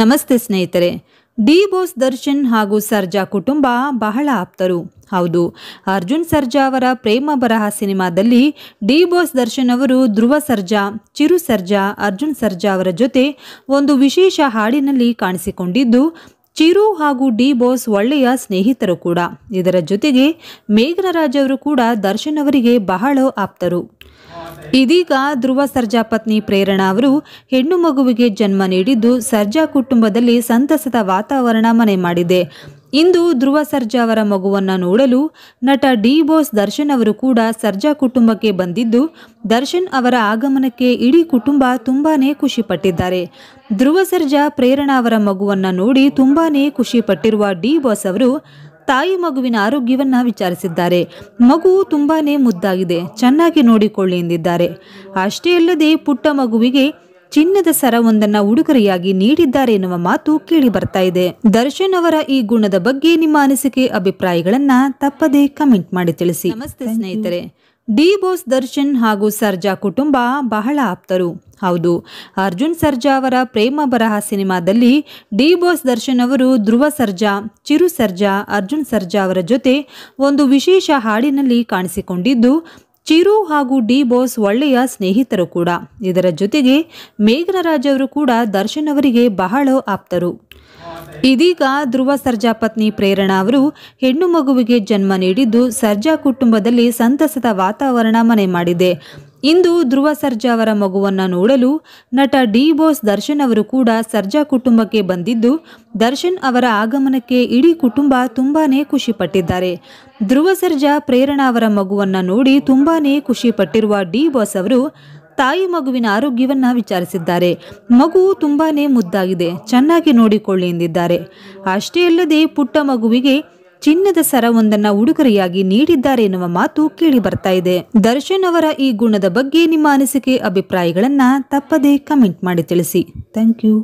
ನಮಸ್ತೆ ಸ್ನೇಹಿತರೆ ಡಿ ಬೋಸ್ ದರ್ಶನ್ ಹಾಗೂ ಸರ್ಜಾ ಕುಟುಂಬ ಬಹಳ ಆಪ್ತರು ಹೌದು ಅರ್ಜುನ್ ಸರ್ಜಾ ಅವರ ಪ್ರೇಮ ಬರಹ ಸಿನಿಮಾದಲ್ಲಿ ಡಿ ಬೋಸ್ ದರ್ಶನ್ ಅವರು ಧ್ರುವ ಸರ್ಜಾ ಚಿರು ಸರ್ಜಾ ಅರ್ಜುನ್ ಸರ್ಜಾ ಅವರ ಜೊತೆ ಒಂದು ವಿಶೇಷ ಹಾಡಿನಲ್ಲಿ ಕಾಣಿಸಿಕೊಂಡಿದ್ದು ಚಿರು ಹಾಗೂ ಡಿ ಬೋಸ್ ಒಳ್ಳೆಯ ಸ್ನೇಹಿತರು ಕೂಡ ಇದರ ಜೊತೆಗೆ ಮೇಘನರಾಜ್ ಅವರು ಕೂಡ ದರ್ಶನ್ ಅವರಿಗೆ ಬಹಳ ಆಪ್ತರು ಇದೀಗ ಧ್ರುವ ಸರ್ಜಾ ಪತ್ನಿ ಪ್ರೇರಣಾ ಅವರು ಹೆಣ್ಣು ಮಗುವಿಗೆ ಜನ್ಮ ನೀಡಿದ್ದು ಸರ್ಜಾ ಕುಟುಂಬದಲ್ಲಿ ಸಂತಸದ ವಾತಾವರಣ ಮನೆ ಮಾಡಿದೆ ಇಂದು ಧ್ರುವ ಸರ್ಜಾ ಅವರ ಮಗುವನ್ನು ನೋಡಲು ನಟ ಡಿ ಬೋಸ್ ದರ್ಶನ್ ಅವರು ಕೂಡ ಸರ್ಜಾ ಕುಟುಂಬಕ್ಕೆ ಬಂದಿದ್ದು ದರ್ಶನ್ ಅವರ ಆಗಮನಕ್ಕೆ ಇಡೀ ಕುಟುಂಬ ತುಂಬಾನೇ ಖುಷಿಪಟ್ಟಿದ್ದಾರೆ ಧ್ರುವ ಸರ್ಜಾ ಪ್ರೇರಣಾ ಅವರ ಮಗುವನ್ನು ನೋಡಿ ತುಂಬಾನೇ ಖುಷಿಪಟ್ಟಿರುವ ಡಿ ಬಾಸ್ ಅವರು ತಾಯಿ ಮಗುವಿನ ಆರೋಗ್ಯವನ್ನು ವಿಚಾರಿಸಿದ್ದಾರೆ ಮಗು ತುಂಬಾನೇ ಮುದ್ದಾಗಿದೆ ಚೆನ್ನಾಗಿ ನೋಡಿಕೊಳ್ಳಿ ಎಂದಿದ್ದಾರೆ ಅಷ್ಟೇ ಅಲ್ಲದೆ ಪುಟ್ಟ ಮಗುವಿಗೆ ಚಿನ್ನದ ಸರವೊಂದನ್ನ ಉಡುಗೊರೆಯಾಗಿ ನೀಡಿದ್ದಾರೆ ಎನ್ನುವ ಮಾತು ಕೇಳಿ ಬರ್ತಾ ಇದೆ ದರ್ಶನ್ ಅವರ ಈ ಗುಣದ ಬಗ್ಗೆ ನಿಮ್ಮ ಅನಿಸಿಕೆ ಅಭಿಪ್ರಾಯಗಳನ್ನ ತಪ್ಪದೇ ಕಮೆಂಟ್ ಮಾಡಿ ತಿಳಿಸಿ ನಮಸ್ತೆ ಸ್ನೇಹಿತರೆ ಡಿ ಬೋಸ್ ದರ್ಶನ್ ಹಾಗೂ ಸರ್ಜಾ ಕುಟುಂಬ ಬಹಳ ಆಪ್ತರು ಹೌದು ಅರ್ಜುನ್ ಸರ್ಜಾ ಅವರ ಪ್ರೇಮ ಬರಹ ಸಿನಿಮಾದಲ್ಲಿ ಡಿ ಬೋಸ್ ದರ್ಶನ್ ಅವರು ಧ್ರುವ ಸರ್ಜಾ ಚಿರು ಸರ್ಜಾ ಅರ್ಜುನ್ ಸರ್ಜಾ ಅವರ ಜೊತೆ ಒಂದು ವಿಶೇಷ ಹಾಡಿನಲ್ಲಿ ಕಾಣಿಸಿಕೊಂಡಿದ್ದು ಚಿರು ಹಾಗೂ ಡಿ ಬೋಸ್ ಒಳ್ಳೆಯ ಸ್ನೇಹಿತರು ಕೂಡ ಇದರ ಜೊತೆಗೆ ಮೇಘನರಾಜ್ ಅವರು ಕೂಡ ದರ್ಶನ್ ಅವರಿಗೆ ಬಹಳ ಆಪ್ತರು ಇದೀಗ ಧ್ರುವ ಸರ್ಜಾ ಪತ್ನಿ ಪ್ರೇರಣಾ ಅವರು ಹೆಣ್ಣು ಮಗುವಿಗೆ ಜನ್ಮ ನೀಡಿದ್ದು ಸರ್ಜಾ ಕುಟುಂಬದಲ್ಲಿ ಸಂತಸದ ವಾತಾವರಣ ಮನೆ ಮಾಡಿದೆ ಇಂದು ಧ್ರುವ ಸರ್ಜಾ ಅವರ ಮಗುವನ್ನು ನೋಡಲು ನಟ ಡಿ ಬೋಸ್ ದರ್ಶನ್ ಅವರು ಕೂಡ ಸರ್ಜಾ ಕುಟುಂಬಕ್ಕೆ ಬಂದಿದ್ದು ದರ್ಶನ್ ಅವರ ಆಗಮನಕ್ಕೆ ಇಡೀ ಕುಟುಂಬ ತುಂಬಾನೇ ಖುಷಿಪಟ್ಟಿದ್ದಾರೆ ಧ್ರುವ ಸರ್ಜಾ ಪ್ರೇರಣಾ ಅವರ ಮಗುವನ್ನು ನೋಡಿ ತುಂಬಾನೇ ಖುಷಿಪಟ್ಟಿರುವ ಡಿ ಬಾಸ್ ಅವರು ತಾಯಿ ಮಗುವಿನ ಆರೋಗ್ಯವನ್ನು ವಿಚಾರಿಸಿದ್ದಾರೆ ಮಗು ತುಂಬಾನೇ ಮುದ್ದಾಗಿದೆ ಚೆನ್ನಾಗಿ ನೋಡಿಕೊಳ್ಳಿ ಎಂದಿದ್ದಾರೆ ಅಷ್ಟೇ ಅಲ್ಲದೆ ಪುಟ್ಟ ಮಗುವಿಗೆ ಚಿನ್ನದ ಸರವೊಂದನ್ನ ಉಡುಗೊರೆಯಾಗಿ ನೀಡಿದ್ದಾರೆ ಎನ್ನುವ ಮಾತು ಕೇಳಿ ಬರ್ತಾ ಇದೆ ದರ್ಶನ್ ಅವರ ಈ ಗುಣದ ಬಗ್ಗೆ ನಿಮ್ಮ ಅನಿಸಿಕೆ ಅಭಿಪ್ರಾಯಗಳನ್ನ ತಪ್ಪದೇ ಕಮೆಂಟ್ ಮಾಡಿ ತಿಳಿಸಿ ಥ್ಯಾಂಕ್ ಯು